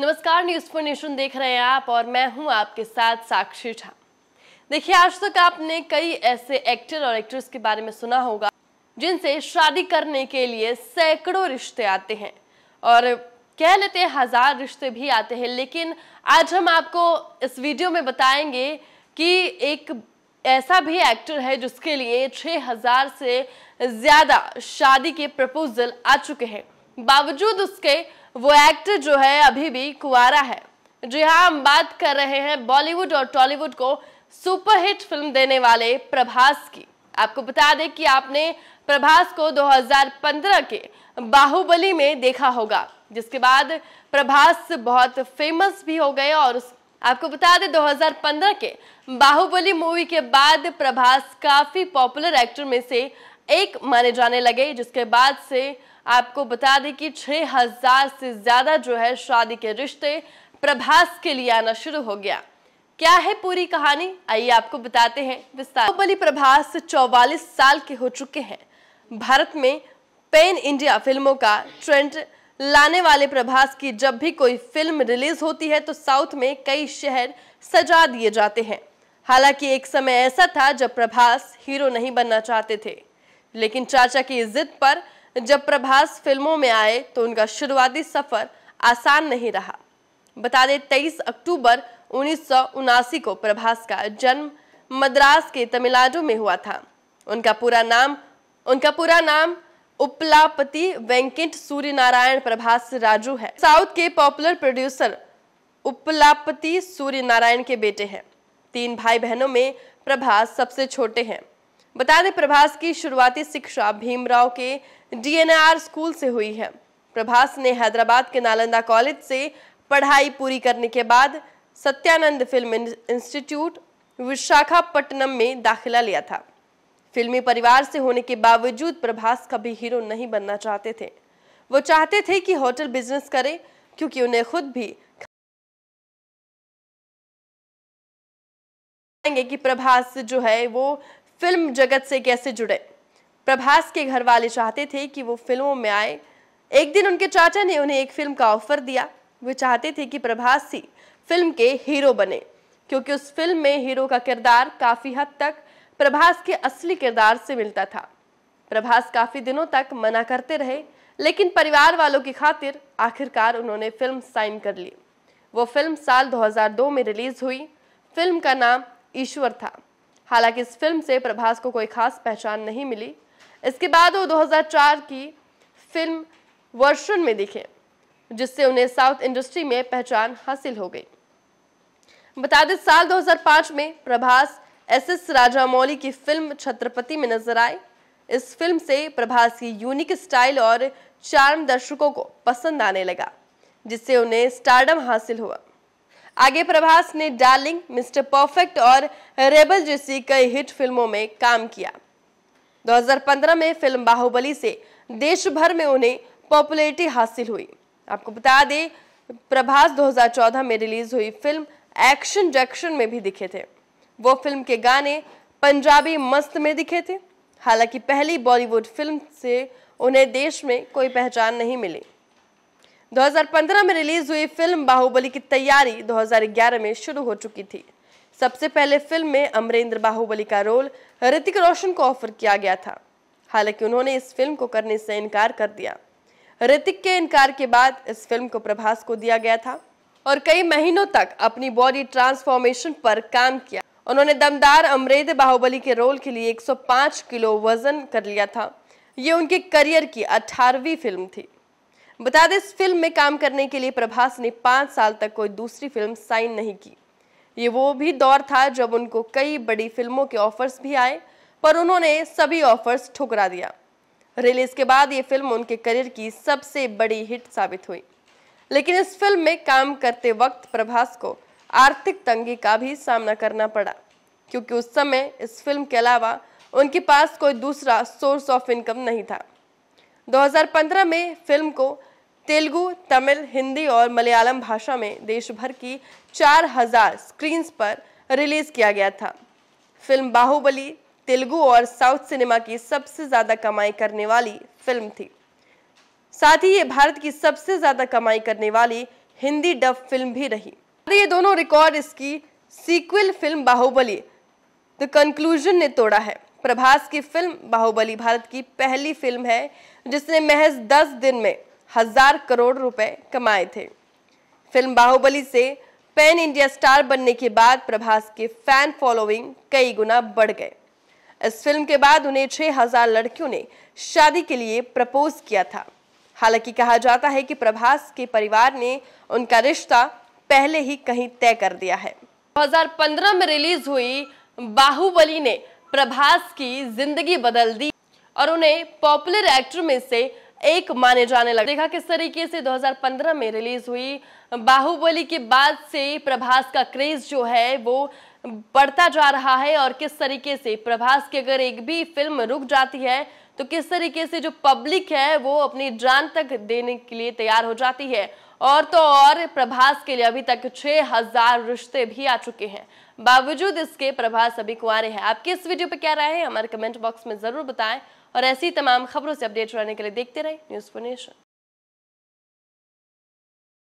नमस्कार news for nation देख रहे हैं आप और मैं हूं आपके साथ साक्षी झा देखिए आज तक आपने कई ऐसे एक्टर और एक्ट्रेस के बारे में सुना होगा जिनसे शादी करने के लिए सैकड़ों रिश्ते आते हैं और कह लेते हैं हजार रिश्ते भी आते हैं लेकिन आज हम आपको इस वीडियो में बताएंगे कि एक ऐसा भी एक्टर है जिसके लिए छह से ज़्यादा शादी के प्रपोजल आ चुके हैं बावजूद उसके वो एक्टर जो है अभी भी कुआरा है जी हाँ हम बात कर रहे हैं बॉलीवुड और टॉलीवुड को सुपरहिट फिल्म देने वाले प्रभास की आपको बता दें कि आपने प्रभास को 2015 के बाहुबली में देखा होगा जिसके बाद प्रभास बहुत फेमस भी हो गए और उस आपको बता दें 2015 के बाहुबली मूवी के बाद प्रभास काफी पॉपुलर एक्टर में से एक माने जाने लगे जिसके बाद से आपको बता दें कि 6000 से ज़्यादा जो है शादी के रिश्ते प्रभास के लिए आना शुरू हो गया क्या है पूरी कहानी आइए आपको बताते हैं विस्तार बाहुबली प्रभास 44 साल के हो चुके हैं भारत में पेन इंडिया फिल्मों का ट्रेंड लाने वाले प्रभास की जब भी कोई फिल्म रिलीज होती है तो साउथ में कई शहर सजा दिए जाते हैं हालांकि एक समय ऐसा था जब प्रभास हीरो नहीं बनना चाहते थे लेकिन चाचा की जिद पर जब प्रभास फिल्मों में आए तो उनका शुरुआती सफर आसान नहीं रहा बता दें तेईस अक्टूबर उन्नीस को प्रभास का जन्म मद्रास के तमिलनाडु में हुआ था उनका पूरा नाम उनका पूरा नाम उपलापति वेंकट सूर्य नारायण प्रभास राजू है साउथ के पॉपुलर प्रोड्यूसर उपलापति सूर्य नारायण के बेटे हैं तीन भाई बहनों में प्रभास सबसे छोटे हैं बता दें प्रभास की शुरुआती शिक्षा भीमराव के डीएनआर स्कूल से हुई है प्रभास ने हैदराबाद के नालंदा कॉलेज से पढ़ाई पूरी करने के बाद सत्यानंद फिल्म इंस्टीट्यूट विशाखापट्टनम में दाखिला लिया था फिल्मी परिवार से होने के बावजूद प्रभास कभी हीरो नहीं बनना चाहते थे वो चाहते थे कि होटल बिजनेस करें क्योंकि उन्हें खुद भी कि प्रभास जो है वो फिल्म जगत से कैसे जुड़े प्रभास के घर वाले चाहते थे कि वो फिल्मों में आए एक दिन उनके चाचा ने उन्हें एक फिल्म का ऑफर दिया वे चाहते थे कि प्रभास ही फिल्म के हीरो बने क्योंकि उस फिल्म में हीरो का किरदार काफ़ी हद तक प्रभास के असली किरदार से मिलता था प्रभास काफ़ी दिनों तक मना करते रहे लेकिन परिवार वालों की खातिर आखिरकार उन्होंने फिल्म साइन कर ली वो फिल्म साल 2002 में रिलीज हुई फिल्म का नाम ईश्वर था हालांकि इस फिल्म से प्रभास को कोई खास पहचान नहीं मिली इसके बाद वो 2004 की फिल्म वर्षन में दिखे जिससे उन्हें साउथ इंडस्ट्री में पहचान हासिल हो गई बता दें साल 2005 में प्रभास एस एस राजामौली की फिल्म छत्रपति में नजर आए इस फिल्म से प्रभास की यूनिक स्टाइल और चार्म दर्शकों को पसंद आने लगा जिससे उन्हें स्टारडम हासिल हुआ आगे प्रभास ने डार्लिंग मिस्टर परफेक्ट और रेबल जैसी कई हिट फिल्मों में काम किया 2015 में फिल्म बाहुबली से देश भर में उन्हें पॉपुलैरिटी हासिल हुई आपको बता दें प्रभास 2014 में रिलीज हुई फिल्म एक्शन जैक्शन में भी दिखे थे वो फिल्म के गाने पंजाबी मस्त में दिखे थे हालांकि पहली बॉलीवुड फिल्म से उन्हें देश में कोई पहचान नहीं मिली 2015 में रिलीज हुई फिल्म बाहुबली की तैयारी 2011 में शुरू हो चुकी थी सबसे पहले फिल्म में अमरेंद्र बाहुबली का रोल ऋतिक रोशन को ऑफर किया गया था हालांकि उन्होंने इस फिल्म को करने से इनकार कर दिया ऋतिक के इनकार के बाद इस फिल्म को प्रभास को दिया गया था और कई महीनों तक अपनी बॉडी ट्रांसफॉर्मेशन पर काम किया उन्होंने दमदार अमरेंद्र बाहुबली के रोल के लिए 105 किलो वजन कर लिया था ये उनके करियर की अठारहवीं फिल्म थी बता दें इस फिल्म में काम करने के लिए प्रभास ने पाँच साल तक कोई दूसरी फिल्म साइन नहीं की ये वो भी दौर था जब उनको कई बड़ी फिल्मों के ऑफर्स भी आए पर उन्होंने सभी ऑफर्स ठुकरा दिया रिलीज के बाद ये फिल्म उनके करियर की सबसे बड़ी हिट साबित हुई लेकिन इस फिल्म में काम करते वक्त प्रभास को आर्थिक तंगी का भी सामना करना पड़ा क्योंकि उस समय इस फिल्म के अलावा उनके पास कोई दूसरा सोर्स ऑफ इनकम नहीं था 2015 में फिल्म को तेलुगु तमिल हिंदी और मलयालम भाषा में देश भर की 4000 स्क्रीन्स पर रिलीज किया गया था फिल्म बाहुबली तेलुगु और साउथ सिनेमा की सबसे ज़्यादा कमाई करने वाली फिल्म थी साथ ही ये भारत की सबसे ज़्यादा कमाई करने वाली हिंदी डब फिल्म भी रही ये दोनों रिकॉर्ड इसकी sequel film Baahubali the conclusion ने तोड़ा है प्रभास की फिल्म बाहुबली भारत की पहली फिल्म है जिसने महज 10 दिन में हजार करोड़ रुपए कमाए थे फिल्म बाहुबली से पैन इंडिया स्टार बनने के बाद प्रभास के फैन फॉलोइंग कई गुना बढ़ गए इस फिल्म के बाद उन्हें छह हजार लड़कियों ने शादी के लिए प्रपोज किया था हालांकि कहा जाता है कि प्रभास के परिवार ने उनका रिश्ता पहले ही कहीं तय कर दिया है 2015 में रिलीज हुई बाहुबली ने प्रभास की जिंदगी बदल दी और उन्हें पॉपुलर एक्टर में से एक माने जाने लगे देखा किस तरीके से 2015 में रिलीज हुई बाहुबली के बाद से प्रभास का क्रेज जो है वो बढ़ता जा रहा है और किस तरीके से प्रभास की अगर एक भी फिल्म रुक जाती है तो किस तरीके से जो पब्लिक है वो अपनी जान तक देने के लिए तैयार हो जाती है और तो और प्रभास के लिए अभी तक छह हजार रिश्ते भी आ चुके हैं बावजूद इसके प्रभास अभी कुआरे हैं आपके इस वीडियो पर क्या राय है हमारे कमेंट बॉक्स में जरूर बताएं और ऐसी तमाम खबरों से अपडेट रहने के लिए देखते रहे न्यूज नेशन